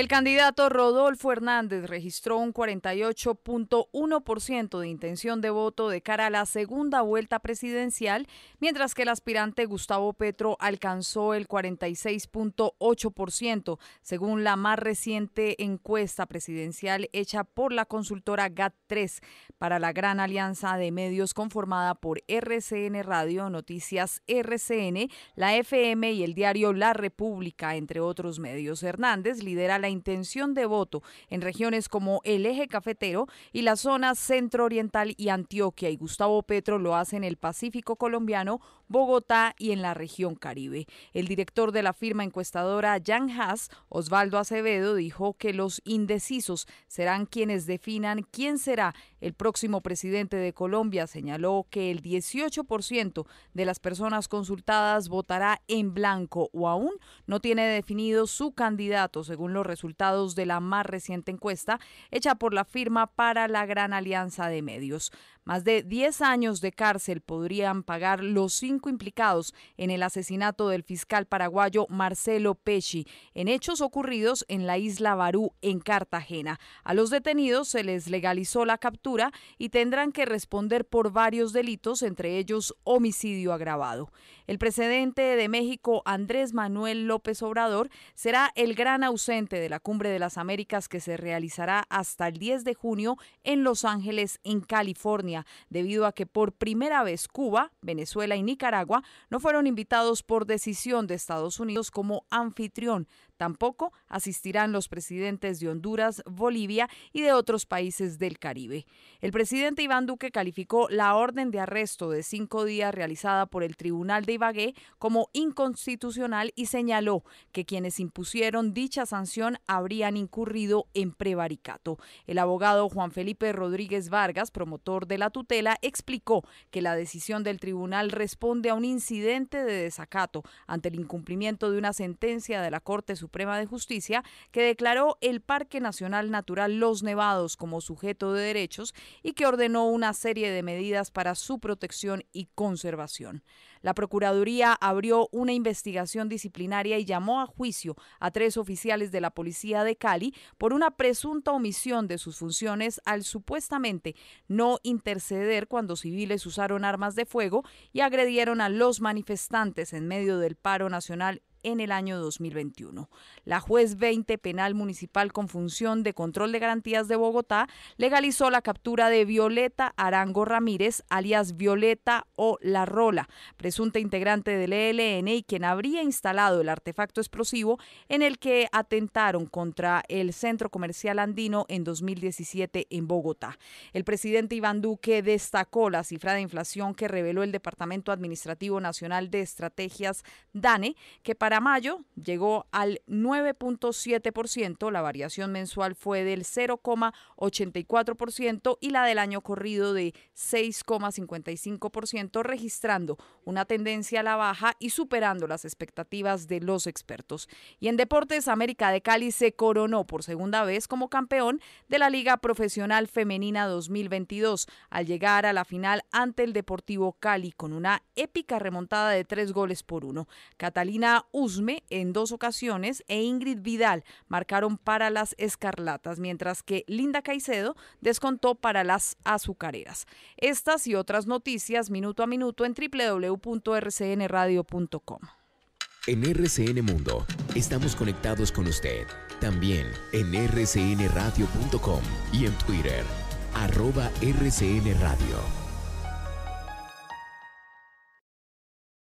El candidato Rodolfo Hernández registró un 48.1% de intención de voto de cara a la segunda vuelta presidencial, mientras que el aspirante Gustavo Petro alcanzó el 46.8%, según la más reciente encuesta presidencial hecha por la consultora GAT3 para la gran alianza de medios conformada por RCN Radio, Noticias RCN, la FM y el diario La República, entre otros medios. Hernández lidera la intención de voto en regiones como el eje cafetero y la zona centro-oriental y Antioquia, y Gustavo Petro lo hace en el Pacífico colombiano Bogotá y en la región Caribe. El director de la firma encuestadora Jan Haas, Osvaldo Acevedo, dijo que los indecisos serán quienes definan quién será el próximo presidente de Colombia. Señaló que el 18% de las personas consultadas votará en blanco o aún no tiene definido su candidato, según los resultados de la más reciente encuesta hecha por la firma para la Gran Alianza de Medios. Más de 10 años de cárcel podrían pagar los cinco implicados en el asesinato del fiscal paraguayo Marcelo Pesci, en hechos ocurridos en la isla Barú, en Cartagena. A los detenidos se les legalizó la captura y tendrán que responder por varios delitos, entre ellos homicidio agravado. El presidente de México, Andrés Manuel López Obrador, será el gran ausente de la Cumbre de las Américas que se realizará hasta el 10 de junio en Los Ángeles, en California, debido a que por primera vez Cuba, Venezuela y Nicaragua no fueron invitados por decisión de Estados Unidos como anfitrión Tampoco asistirán los presidentes de Honduras, Bolivia y de otros países del Caribe. El presidente Iván Duque calificó la orden de arresto de cinco días realizada por el Tribunal de Ibagué como inconstitucional y señaló que quienes impusieron dicha sanción habrían incurrido en prevaricato. El abogado Juan Felipe Rodríguez Vargas, promotor de la tutela, explicó que la decisión del tribunal responde a un incidente de desacato ante el incumplimiento de una sentencia de la Corte Suprema Suprema de Justicia que declaró el Parque Nacional Natural Los Nevados como sujeto de derechos y que ordenó una serie de medidas para su protección y conservación. La Procuraduría abrió una investigación disciplinaria y llamó a juicio a tres oficiales de la Policía de Cali por una presunta omisión de sus funciones al supuestamente no interceder cuando civiles usaron armas de fuego y agredieron a los manifestantes en medio del paro nacional en el año 2021. La juez 20 penal municipal con función de control de garantías de Bogotá legalizó la captura de Violeta Arango Ramírez, alias Violeta o La Rola, presunta integrante del ELN y quien habría instalado el artefacto explosivo en el que atentaron contra el centro comercial andino en 2017 en Bogotá. El presidente Iván Duque destacó la cifra de inflación que reveló el Departamento Administrativo Nacional de Estrategias DANE, que para para mayo llegó al 9.7%, la variación mensual fue del 0,84% y la del año corrido de 6,55%, registrando una tendencia a la baja y superando las expectativas de los expertos. Y en deportes, América de Cali se coronó por segunda vez como campeón de la Liga Profesional Femenina 2022 al llegar a la final ante el Deportivo Cali con una épica remontada de tres goles por uno. Catalina Usme en dos ocasiones e Ingrid Vidal marcaron para las Escarlatas, mientras que Linda Caicedo descontó para las Azucareras. Estas y otras noticias minuto a minuto en www.rcnradio.com. En RCN Mundo estamos conectados con usted, también en rcnradio.com y en Twitter, arroba rcnradio.